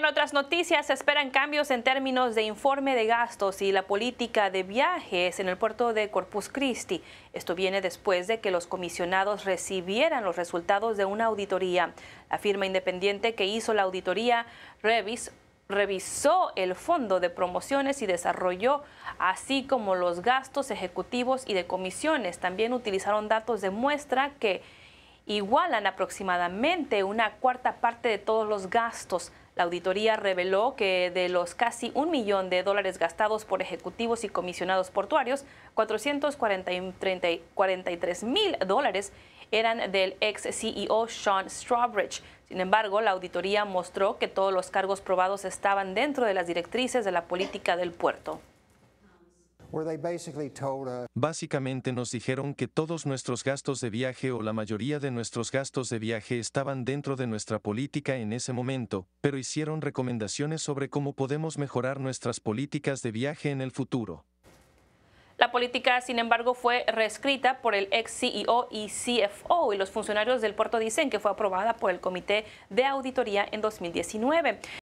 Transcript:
En otras noticias, se esperan cambios en términos de informe de gastos y la política de viajes en el puerto de Corpus Christi. Esto viene después de que los comisionados recibieran los resultados de una auditoría. La firma independiente que hizo la auditoría revisó el fondo de promociones y desarrolló, así como los gastos ejecutivos y de comisiones. También utilizaron datos de muestra que igualan aproximadamente una cuarta parte de todos los gastos. La auditoría reveló que de los casi un millón de dólares gastados por ejecutivos y comisionados portuarios, 443 mil dólares eran del ex CEO Sean Strawbridge. Sin embargo, la auditoría mostró que todos los cargos probados estaban dentro de las directrices de la política del puerto. Básicamente nos dijeron que todos nuestros gastos de viaje o la mayoría de nuestros gastos de viaje estaban dentro de nuestra política en ese momento, pero hicieron recomendaciones sobre cómo podemos mejorar nuestras políticas de viaje en el futuro. La política, sin embargo, fue reescrita por el ex CEO y CFO y los funcionarios del puerto dicen que fue aprobada por el Comité de Auditoría en 2019.